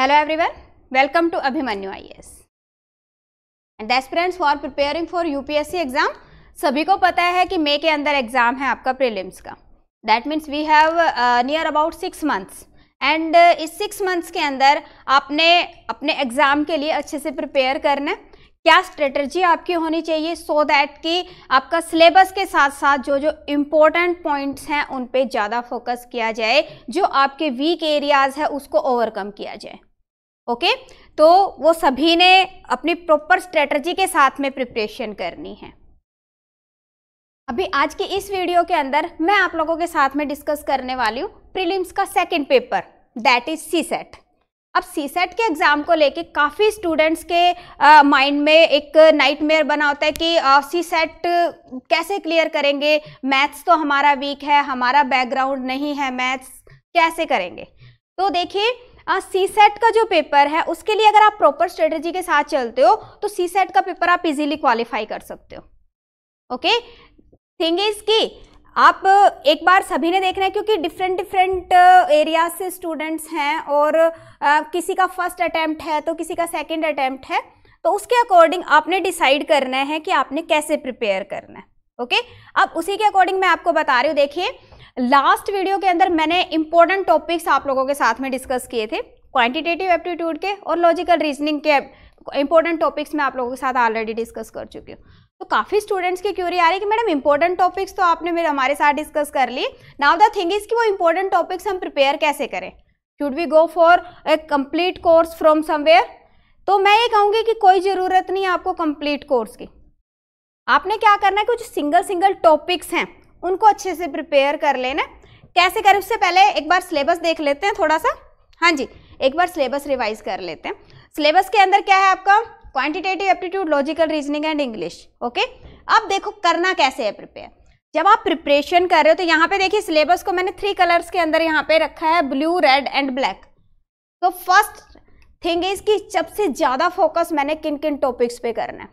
Hello everyone welcome to Abhimanyu IAS. And the aspirants for preparing for UPSC exam सभी को पता है कि मई के अंदर एग्जाम है आपका प्रीलिम्स का that means we have near about six months and इस सिक्स मंथ्स के अंदर आपने अपने एग्ज़ाम के लिए अच्छे से प्रिपेयर करना है क्या स्ट्रेटजी आपकी होनी चाहिए सो so दैट कि आपका सिलेबस के साथ साथ जो जो इम्पोर्टेंट पॉइंट्स हैं उन पे ज़्यादा फोकस किया जाए जो आपके वीक एरियाज़ है उसको ओवरकम किया जाए ओके okay? तो वो सभी ने अपनी प्रॉपर स्ट्रेटजी के साथ में प्रिपरेशन करनी है अभी आज के इस वीडियो के अंदर मैं आप लोगों के साथ में डिस्कस करने वाली हूँ प्रिलिम्स का second paper that is CSAT अब सी सेट e के एग्ज़ाम को लेके काफ़ी स्टूडेंट्स के माइंड में एक नाइटमेयर बना होता है कि सी सेट e कैसे क्लियर करेंगे मैथ्स तो हमारा वीक है हमारा बैकग्राउंड नहीं है मैथ्स कैसे करेंगे तो देखिए सी सेट e का जो पेपर है उसके लिए अगर आप प्रॉपर स्ट्रेटजी के साथ चलते हो तो सी सेट का पेपर आप इजीली क्वालिफाई कर सकते हो ओके थिंग इज की आप एक बार सभी ने देखना है क्योंकि डिफरेंट डिफरेंट एरिया से स्टूडेंट्स हैं और आ, किसी का फर्स्ट अटैम्प्ट है तो किसी का सेकेंड अटैम्प्ट है तो उसके अकॉर्डिंग आपने डिसाइड करना है कि आपने कैसे प्रिपेयर करना है ओके अब उसी के अकॉर्डिंग मैं आपको बता रही हूँ देखिए लास्ट वीडियो के अंदर मैंने इंपॉर्टेंट टॉपिक्स आप लोगों के साथ में डिस्कस किए थे क्वांटिटेटिव एप्टीट्यूड के और लॉजिकल रीजनिंग के इंपॉर्टेंट टॉपिक्स मैं आप लोगों के साथ ऑलरेडी डिस्कस कर चुकी हूँ तो काफ़ी स्टूडेंट्स की क्यूरी आ रही है कि मैडम इंपॉर्टेंट टॉपिक्स तो आपने मेरे हमारे साथ डिस्कस कर ली नाउ द थिंग इज़ कि वो इंपॉर्टेंट टॉपिक्स हम प्रिपेयर कैसे करें should we go for a complete course from somewhere तो मैं ये कहूँगी कि कोई ज़रूरत नहीं है आपको कंप्लीट कोर्स की आपने क्या करना है कुछ सिंगल सिंगल टॉपिक्स हैं उनको अच्छे से प्रिपेयर कर लेना कैसे करें उससे पहले एक बार सिलेबस देख लेते हैं थोड़ा सा हाँ जी एक बार सिलेबस रिवाइज कर लेते हैं सिलेबस के अंदर क्या है आपका quantitative aptitude logical reasoning and English okay अब देखो करना कैसे है प्रिपेयर जब आप प्रिपरेशन कर रहे हो तो यहाँ पे देखिए सिलेबस को मैंने थ्री कलर्स के अंदर यहाँ पे रखा है ब्लू रेड एंड ब्लैक तो फर्स्ट थिंग इज कि सबसे ज़्यादा फोकस मैंने किन किन टॉपिक्स पे करना है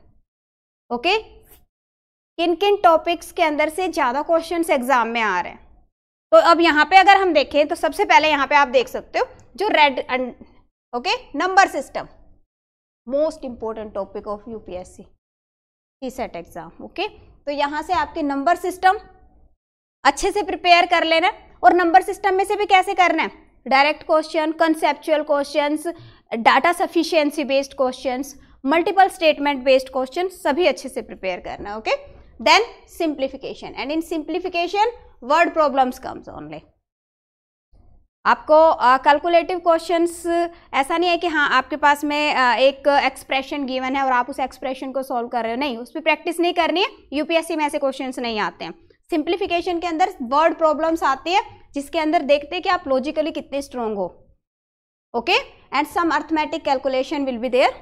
ओके किन किन टॉपिक्स के अंदर से ज़्यादा क्वेश्चन एग्जाम में आ रहे हैं तो अब यहाँ पे अगर हम देखें तो सबसे पहले यहाँ पे आप देख सकते हो जो red okay number system most important topic of UPSC CSAT exam okay तो यहाँ से आपके नंबर सिस्टम अच्छे से प्रिपेयर कर लेना और नंबर सिस्टम में से भी कैसे करना है direct question conceptual questions data sufficiency based questions multiple statement based question सभी अच्छे से प्रिपेयर करना okay then simplification and in simplification word problems comes only आपको कैलकुलेटिव क्वेश्चंस ऐसा नहीं है कि हाँ आपके पास में uh, एक एक्सप्रेशन गिवन है और आप उस एक्सप्रेशन को सॉल्व कर रहे हो नहीं उस पर प्रैक्टिस नहीं करनी है यूपीएससी में ऐसे क्वेश्चंस नहीं आते हैं सिंप्लीफिकेशन के अंदर वर्ड प्रॉब्लम्स आती है जिसके अंदर देखते हैं कि आप लॉजिकली कितने स्ट्रोंग हो okay and some arithmetic calculation will be there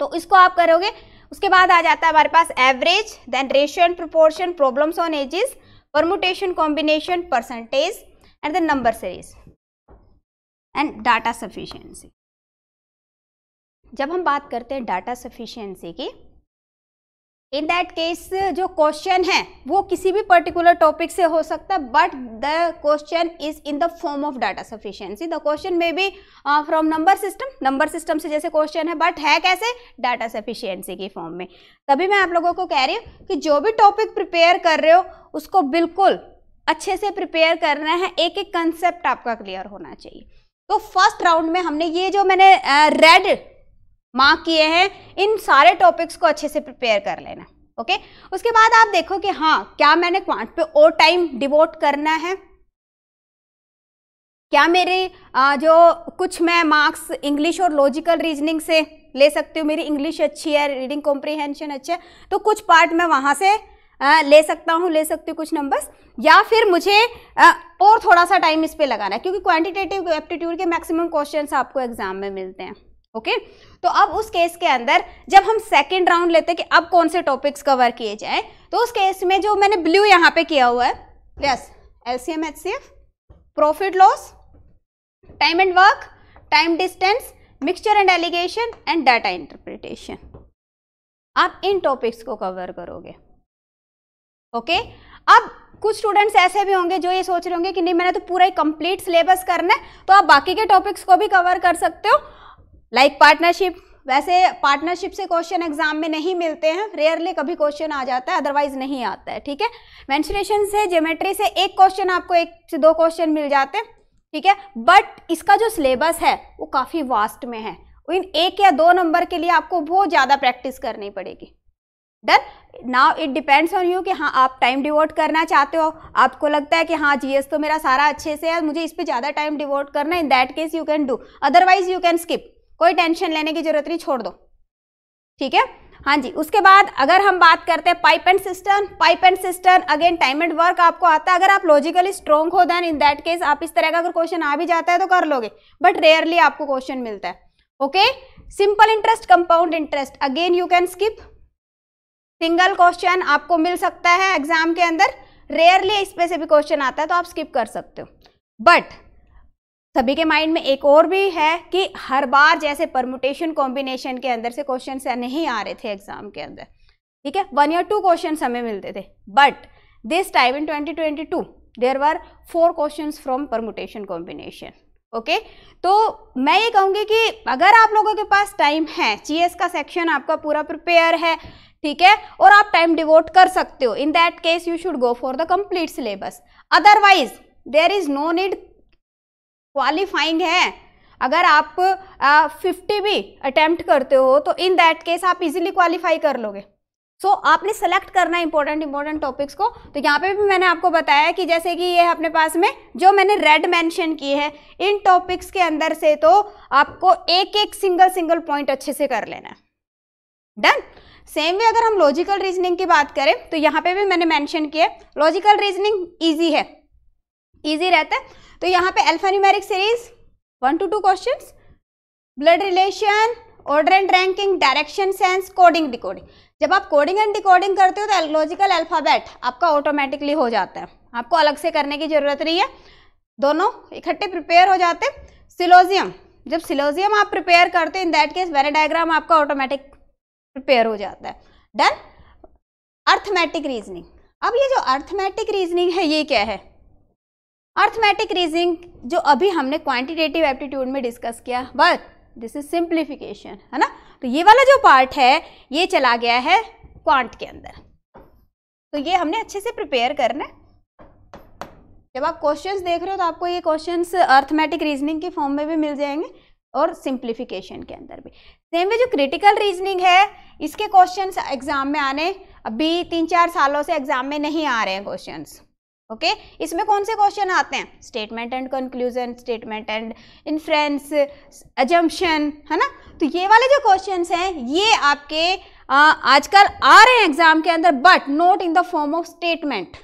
तो इसको आप करोगे उसके बाद आ जाता है हमारे पास average then ratio and proportion problems on ages permutation combination percentage and then number series and data sufficiency जब हम बात करते हैं डाटा सफिशियंसी की इन दैट केस जो क्वेश्चन है वो किसी भी पर्टिकुलर टॉपिक से हो सकता है but the question is in the form of data sufficiency the question may be from number system number system से जैसे क्वेश्चन है बट है कैसे डाटा सफिशियंसी की फॉर्म में तभी मैं आप लोगों को कह रही हूँ कि जो भी टॉपिक प्रिपेयर कर रहे हो उसको बिल्कुल अच्छे से प्रिपेयर करना है एक एक कंसेप्ट आपका क्लियर होना चाहिए तो फर्स्ट राउंड में हमने ये जो मैंने रेड मार्क किए हैं इन सारे टॉपिक्स को अच्छे से प्रिपेयर कर लेना ओके उसके बाद आप देखो कि हाँ क्या मैंने क्वांट पे ओ टाइम डिवोट करना है क्या मेरे जो कुछ मैं मार्क्स इंग्लिश और लॉजिकल रीजनिंग से ले सकती हूँ मेरी इंग्लिश अच्छी है रीडिंग कॉम्प्रीहेंशन अच्छा है तो कुछ पार्ट मैं वहाँ से आ, ले सकता हूँ ले सकती हूँ कुछ नंबर्स या फिर मुझे आ, और थोड़ा सा टाइम इस पर लगाना है क्योंकि क्वान्टिटेटिव एप्टीट्यूड के मैक्सिमम क्वेश्चन आपको एग्जाम में मिलते हैं ओके okay? तो अब उस केस के अंदर जब हम सेकेंड राउंड लेते हैं कि अब कौन से टॉपिक्स कवर किए जाए तो उस केस में जो मैंने ब्लू यहाँ पे किया हुआ है yes L C M H C F profit loss time and work time distance mixture and alligation and data interpretation आप इन टॉपिक्स को कवर करोगे ओके अब कुछ स्टूडेंट्स ऐसे भी होंगे जो ये सोच रहे होंगे कि नहीं मैंने तो पूरा ही कंप्लीट सिलेबस करना है तो आप बाकी के टॉपिक्स को भी कवर कर सकते हो लाइक like पार्टनरशिप वैसे पार्टनरशिप से क्वेश्चन एग्जाम में नहीं मिलते हैं रेयरली कभी क्वेश्चन आ जाता है अदरवाइज नहीं आता है ठीक है मैंशनेशन से ज्योमेट्री से एक क्वेश्चन आपको एक से दो क्वेश्चन मिल जाते हैं ठीक है बट इसका जो सिलेबस है वो काफ़ी वास्ट में है इन एक या दो नंबर के लिए आपको बहुत ज़्यादा प्रैक्टिस करनी पड़ेगी done now it depends on you कि हाँ आप टाइम डिवोट करना चाहते हो आपको लगता है कि हाँ जीएस तो मेरा सारा अच्छे से है मुझे इस पर ज़्यादा टाइम डिवोट करना in that case you can do otherwise you can skip कोई टेंशन लेने की जरूरत नहीं छोड़ दो ठीक है हाँ जी उसके बाद अगर हम बात करते हैं pipe and cistern pipe and cistern again time and work आपको आता है अगर आप लॉजिकली स्ट्रॉन्ग हो देन इन दैट केस आप इस तरह का अगर क्वेश्चन आ भी जाता है तो कर लोगे बट रेयरली आपको क्वेश्चन मिलता है okay simple interest compound interest again you can skip single question आपको मिल सकता है एग्जाम के अंदर रेयरली इस पे से भी क्वेश्चन आता है तो आप स्किप कर सकते हो बट सभी के माइंड में एक और भी है कि हर बार जैसे परमुटेशन कॉम्बिनेशन के अंदर से क्वेश्चन नहीं आ रहे थे एग्जाम के अंदर ठीक है वन या टू क्वेश्चन हमें मिलते थे but this time in 2022 there were four question from permutation combination okay तो मैं ये कहूँगी कि अगर आप लोगों के पास टाइम है जीएस का सेक्शन आपका पूरा प्रिपेयर है ठीक है और आप टाइम डिवोट कर सकते हो in that case you should go for the complete syllabus otherwise there is no need qualifying है अगर आप फिफ्टी भी अटेम्प्ट करते हो तो इन दैट केस आप इजीली क्वालिफाई कर लोगे सो so, आपने सेलेक्ट करना इंपॉर्टेंट इंपॉर्टेंट टॉपिक्स को तो यहाँ पे भी मैंने आपको बताया कि जैसे कि ये है अपने पास में जो मैंने रेड मेंशन की है इन टॉपिक्स के अंदर से तो आपको एक एक सिंगल सिंगल पॉइंट अच्छे से कर लेना है डन सेम वे अगर हम लॉजिकल रीजनिंग की बात करें तो यहाँ पे भी मैंने मेंशन किया लॉजिकल रीजनिंग इजी है इजी रहता है तो यहाँ पे alphanumeric series one two two question blood relation order and ranking direction sense coding decoding जब आप कोडिंग एंड डिकोडिंग करते हो तो लॉजिकल अल्फ़ाबेट आपका ऑटोमेटिकली हो जाता है आपको अलग से करने की ज़रूरत नहीं है दोनों इकट्ठे प्रिपेयर हो जाते सिलोजियम जब सिलोजियम आप प्रिपेयर करते हो in that case Venn diagram आपका ऑटोमेटिक प्रिपेयर हो जाता है डन अर्थमेटिक रीजनिंग अब ये जो अर्थमेटिक रीजनिंग है ये क्या है अर्थमेटिक रीजनिंग जो अभी हमने क्वांटिटेटिव एप्टीट्यूड में डिस्कस किया बट दिस इज सिंप्लीफिकेशन है ना तो ये वाला जो पार्ट है ये चला गया है क्वांट के अंदर तो ये हमने अच्छे से प्रिपेयर करना है जब आप क्वेश्चंस देख रहे हो तो आपको ये क्वेश्चंस अर्थमेटिक रीजनिंग के फॉर्म में भी मिल जाएंगे और सिंप्लीफिकेशन के अंदर भी सेम वे जो क्रिटिकल रीजनिंग है इसके क्वेश्चन एग्जाम में आने अभी तीन चार सालों से एग्जाम में नहीं आ रहे हैं क्वेश्चन ओके okay? इसमें कौन से क्वेश्चन आते हैं statement and conclusion statement and inference assumption है ना तो ये वाले जो क्वेश्चन हैं ये आपके आजकल आ रहे हैं एग्जाम के अंदर but not in the form of statement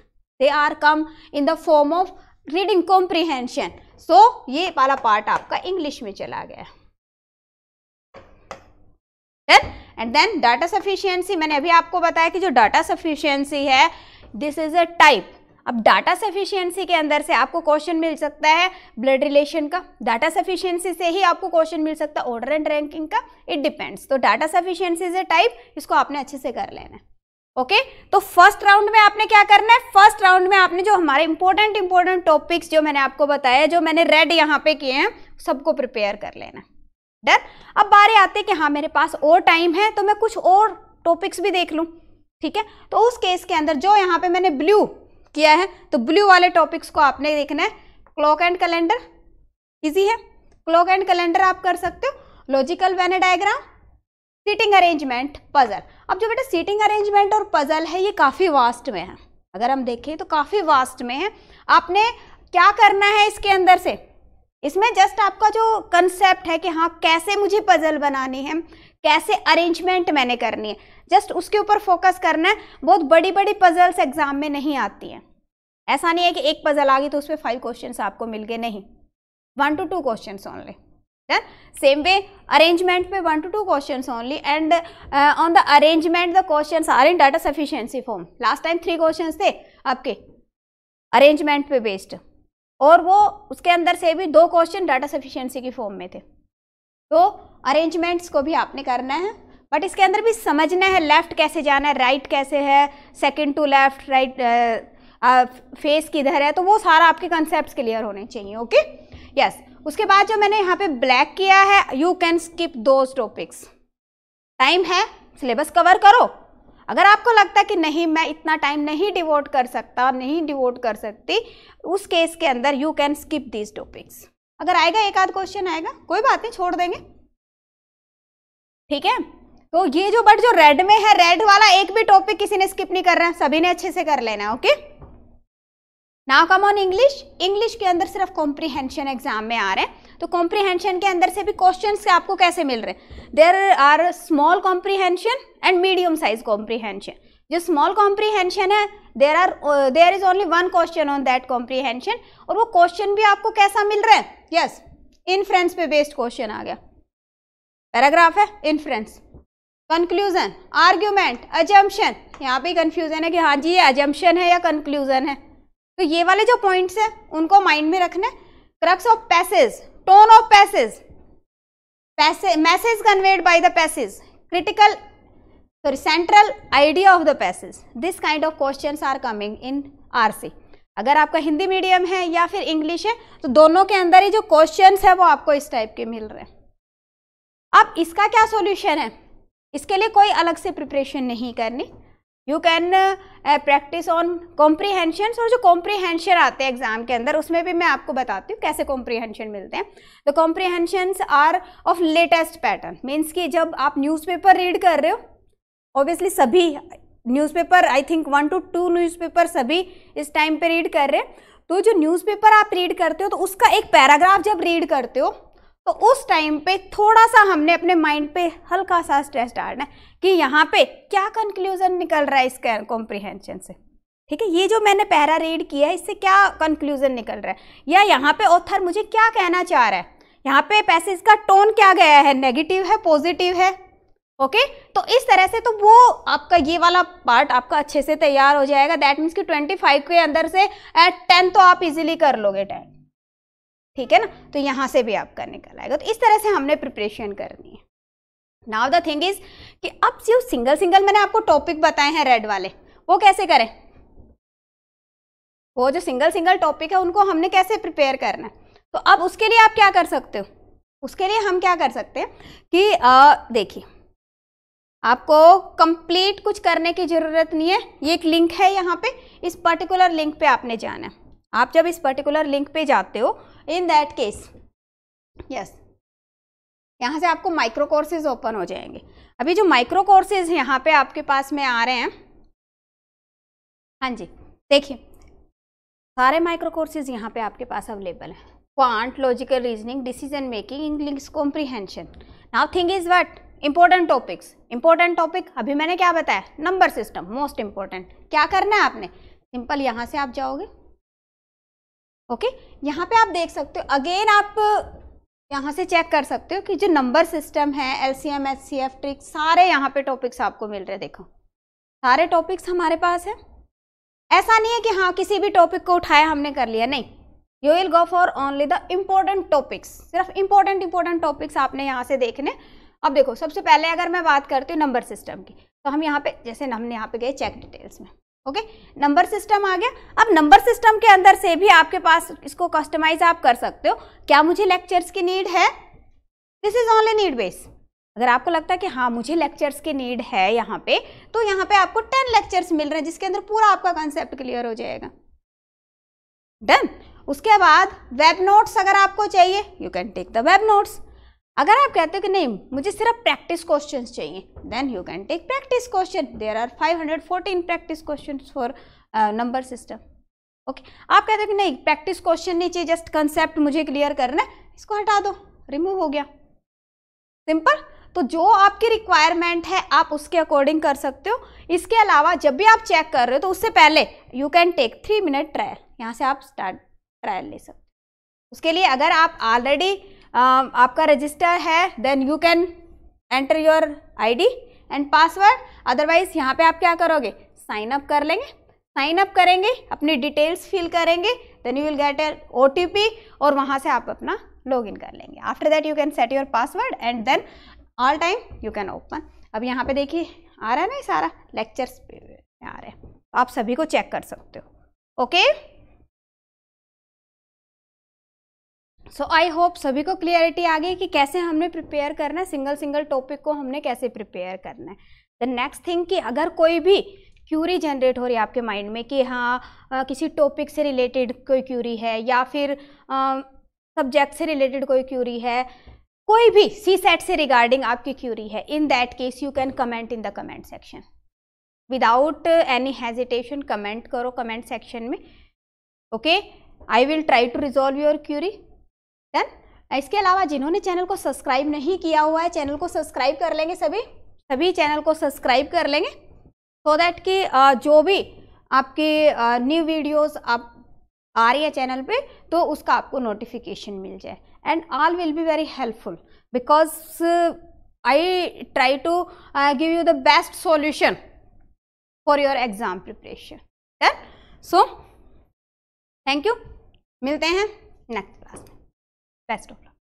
they are come in the form of reading comprehension so ये वाला पार्ट आपका इंग्लिश में चला गया है फिर एंड देन डाटा सफिशियंसी मैंने अभी आपको बताया कि जो डाटा सफिशियंसी है दिस इज अ टाइप अब डाटा सफिशियंसी के अंदर से आपको क्वेश्चन मिल सकता है ब्लड रिलेशन का डाटा सफिशियंसी से ही आपको क्वेश्चन मिल सकता है ऑर्डर एंड रैंकिंग का इट डिपेंड्स तो data sufficiency is a type इसको आपने अच्छे से कर लेना है ओके तो फर्स्ट राउंड में आपने क्या करना है फर्स्ट राउंड में आपने जो हमारे इंपॉर्टेंट इंपॉर्टेंट टॉपिक्स जो मैंने आपको बताया जो मैंने रेड यहाँ पे किए हैं सबको प्रिपेयर कर लेना है डन अब बारे आते हैं कि हाँ मेरे पास और टाइम है तो मैं कुछ और टॉपिक्स भी देख लूँ ठीक है तो उस केस के अंदर जो यहाँ पे मैंने ब्लू किया है तो ब्लू वाले टॉपिक्स को आपने देखना है क्लॉक एंड कैलेंडर इजी है क्लॉक एंड कैलेंडर आप कर सकते हो logical Venn diagram seating arrangement puzzle अब जो बेटा सीटिंग अरेंजमेंट और पजल है ये काफ़ी वास्ट में है अगर हम देखें तो काफ़ी वास्ट में है आपने क्या करना है इसके अंदर से इसमें जस्ट आपका जो कंसेप्ट है कि हाँ कैसे मुझे पजल बनानी है कैसे अरेंजमेंट मैंने करनी है जस्ट उसके ऊपर फोकस करना है बहुत बड़ी बड़ी पजल्स एग्जाम में नहीं आती हैं ऐसा नहीं है कि एक पजल आ गई तो उसमें फाइव क्वेश्चन आपको मिल गए नहीं one two two question only then same way arrangement में one two two question only and on the arrangement the question are in data sufficiency form last time three question थे आपके arrangement पे based और वो उसके अंदर से भी दो क्वेश्चन डाटा सफिशेंसी की फॉर्म में थे तो अरेंजमेंट्स को भी आपने करना है बट इसके अंदर भी समझना है लेफ़्ट कैसे जाना है राइट कैसे है second two left right face किधर है तो वो सारा आपके कॉन्सेप्ट्स क्लियर होने चाहिए ओके okay? Yes yes. उसके बाद जो मैंने यहाँ पे ब्लैक किया है यू कैन स्किप दो टॉपिक्स टाइम है सिलेबस कवर करो अगर आपको लगता है कि नहीं मैं इतना टाइम नहीं डिवोट कर सकता नहीं डिवोट कर सकती उस केस के अंदर you can skip these topics अगर आएगा एक आध क्वेश्चन आएगा कोई बात नहीं छोड़ देंगे ठीक है तो ये जो बट जो रेड में है रेड वाला एक भी टॉपिक किसी ने स्किप नहीं कर रहा है सभी ने अच्छे से कर लेना है okay now come on English English के अंदर सिर्फ कॉम्प्रीहेंशन एग्जाम में आ रहे हैं तो कॉम्प्रीहेंशन के अंदर से भी क्वेश्चन आपको कैसे मिल रहे हैं there are small comprehension and medium size comprehension जो स्मॉल कॉम्प्रीहेंशन है there are there is only one question on that comprehension और वो क्वेश्चन भी आपको कैसा मिल रहा है यस इन्फ्रेंस पे बेस्ड क्वेश्चन आ गया पैराग्राफ है इन्फ्रेंस कंक्लूजन आर्ग्यूमेंट अजम्पशन यहाँ पे कंफ्यूजन है कि हाँ जी ये अजम्पशन है या कंक्लूजन है तो ये वाले जो पॉइंट्स हैं उनको माइंड में रखना है crux of passage tone of passage message conveyed by the passage sorry central idea of the passage this kind of question are coming in R C अगर आपका हिंदी मीडियम है या फिर इंग्लिश है तो दोनों के अंदर ही जो क्वेश्चन है वो आपको इस टाइप के मिल रहे हैं अब इसका क्या सोल्यूशन है इसके लिए कोई अलग से प्रिपरेशन नहीं करनी you can practice on comprehension और जो कॉम्प्रीहेंशन आते हैं एग्जाम के अंदर उसमें भी मैं आपको बताती हूँ कैसे कॉम्प्रीहेंशन मिलते हैं the comprehensions are of latest pattern means कि जब आप न्यूज़पेपर रीड कर रहे हो ऑब्वियसली सभी newspaper I think one two two newspaper सभी इस टाइम पे रीड कर रहे हैं तो जो न्यूज़पेपर आप रीड करते हो तो उसका एक पैराग्राफ जब रीड करते हो तो उस टाइम पे थोड़ा सा हमने अपने माइंड पे हल्का सा स्ट्रेस डालना है कि यहाँ पे क्या कंक्लूजन निकल रहा है इस कॉम्प्रिहेंशन से ठीक है ये जो मैंने पैरा रीड किया है इससे क्या कंक्लूजन निकल रहा है या यहाँ पे ऑथर मुझे क्या कहना चाह रहा है यहाँ पे पैसे इसका टोन क्या गया है नेगेटिव है पॉजिटिव है ओके तो इस तरह से तो वो आपका ये वाला पार्ट आपका अच्छे से तैयार हो जाएगा दैट मीन्स कि 25 के अंदर से टेन तो आप इजीली कर लोगे टेन ठीक है ना तो यहाँ से भी आपका निकल आएगा तो इस तरह से हमने प्रिपरेशन करनी है नाउ द थिंग इज कि अब जो सिंगल सिंगल मैंने आपको टॉपिक बताए हैं रेड वाले वो कैसे करें वो जो सिंगल सिंगल टॉपिक है उनको हमने कैसे प्रिपेयर करना है तो अब उसके लिए आप क्या कर सकते हो उसके लिए हम क्या कर सकते हैं कि देखिए आपको कंप्लीट कुछ करने की ज़रूरत नहीं है ये एक लिंक है यहाँ पे इस पर्टिकुलर लिंक पे आपने जाना है आप जब इस पर्टिकुलर लिंक पे जाते हो इन दैट केस यस यहाँ से आपको माइक्रो कोर्सेज ओपन हो जाएंगे अभी जो माइक्रो कोर्सेज यहाँ पे आपके पास में आ रहे हैं हाँ जी देखिए सारे माइक्रो कोर्सेज यहाँ पे आपके पास अवेलेबल हैं quant logical reasoning decision making English comprehension now thing is what important topics important topic अभी मैंने क्या बताया नंबर सिस्टम मोस्ट इम्पोर्टेंट क्या करना है आपने सिंपल यहाँ से आप जाओगे ओके यहाँ पे आप देख सकते हो अगेन आप यहाँ से चेक कर सकते हो कि जो नंबर सिस्टम है L C M S C F trick सारे यहाँ पे टॉपिक्स आपको मिल रहे देखो सारे टॉपिक्स हमारे पास है ऐसा नहीं है कि हाँ किसी भी टॉपिक को उठाया हमने कर लिया नहीं you will go for only the important topics सिर्फ इम्पोर्टेंट इम्पोर्टेंट टॉपिक्स आपने यहाँ से देखने अब देखो सबसे पहले अगर मैं बात करती हूँ नंबर सिस्टम की तो हम यहाँ पे जैसे हमने यहाँ पे गए चेक डिटेल्स में ओके नंबर सिस्टम आ गया अब नंबर सिस्टम के अंदर से भी आपके पास इसको कस्टमाइज आप कर सकते हो क्या मुझे लेक्चर्स की नीड है this is only need base अगर आपको लगता है कि हाँ मुझे लेक्चर्स की नीड है यहाँ पे तो यहाँ पे आपको टेन लेक्चर्स मिल रहे हैं जिसके अंदर पूरा आपका कॉन्सेप्ट क्लियर हो जाएगा डन उसके बाद वेब नोट्स अगर आपको चाहिए you can take the web notes अगर आप कहते हो कि नहीं मुझे सिर्फ प्रैक्टिस क्वेश्चन चाहिए then you can take practice question there are 514 practice question for number system okay आप कहते हो कि नहीं प्रैक्टिस क्वेश्चन नहीं चाहिए जस्ट कंसेप्ट मुझे क्लियर करना है इसको हटा दो रिमूव हो गया सिंपल तो जो आपकी रिक्वायरमेंट है आप उसके अकॉर्डिंग कर सकते हो इसके अलावा जब भी आप चेक कर रहे हो तो उससे पहले you can take three minute trial यहाँ से आप स्टार्ट ट्रायल ले सकते हो उसके लिए अगर आप ऑलरेडी Um, आपका रजिस्टर है then you can enter your ID and password otherwise यहाँ पे आप क्या करोगे साइन अप कर लेंगे साइन अप करेंगे अपनी डिटेल्स फिल करेंगे then you will get a O और वहाँ से आप अपना लॉग इन कर लेंगे after that you can set your password and then all time you can open अब यहाँ पे देखिए आ रहा है ना सारा लेक्चर्स आ रहे हैं आप सभी को चेक कर सकते हो okay okay? So I hope सभी को क्लियरिटी आ गई कि कैसे हमने प्रिपेयर करना है सिंगल सिंगल टॉपिक को हमने कैसे प्रिपेयर करना है द नेक्स्ट थिंग कि अगर कोई भी क्यूरी जनरेट हो रही है आपके माइंड में कि हाँ किसी टॉपिक से रिलेटेड कोई क्यूरी है या फिर सब्जेक्ट से रिलेटेड कोई क्यूरी है कोई भी सी सेट से रिगार्डिंग आपकी क्यूरी है in that case you can comment in the comment section without any hesitation comment करो कमेंट सेक्शन में okay I will try to resolve your query done इसके अलावा जिन्होंने चैनल को सब्सक्राइब नहीं किया हुआ है चैनल को सब्सक्राइब कर लेंगे सभी सभी चैनल को सब्सक्राइब कर लेंगे सो so दैट कि जो भी आपके न्यू वीडियोस आप आ रही है चैनल पे तो उसका आपको नोटिफिकेशन मिल जाए and all will be very helpful because I try to give you the best solution for your exam preparation so thank you मिलते हैं नेक्स्ट Best of luck.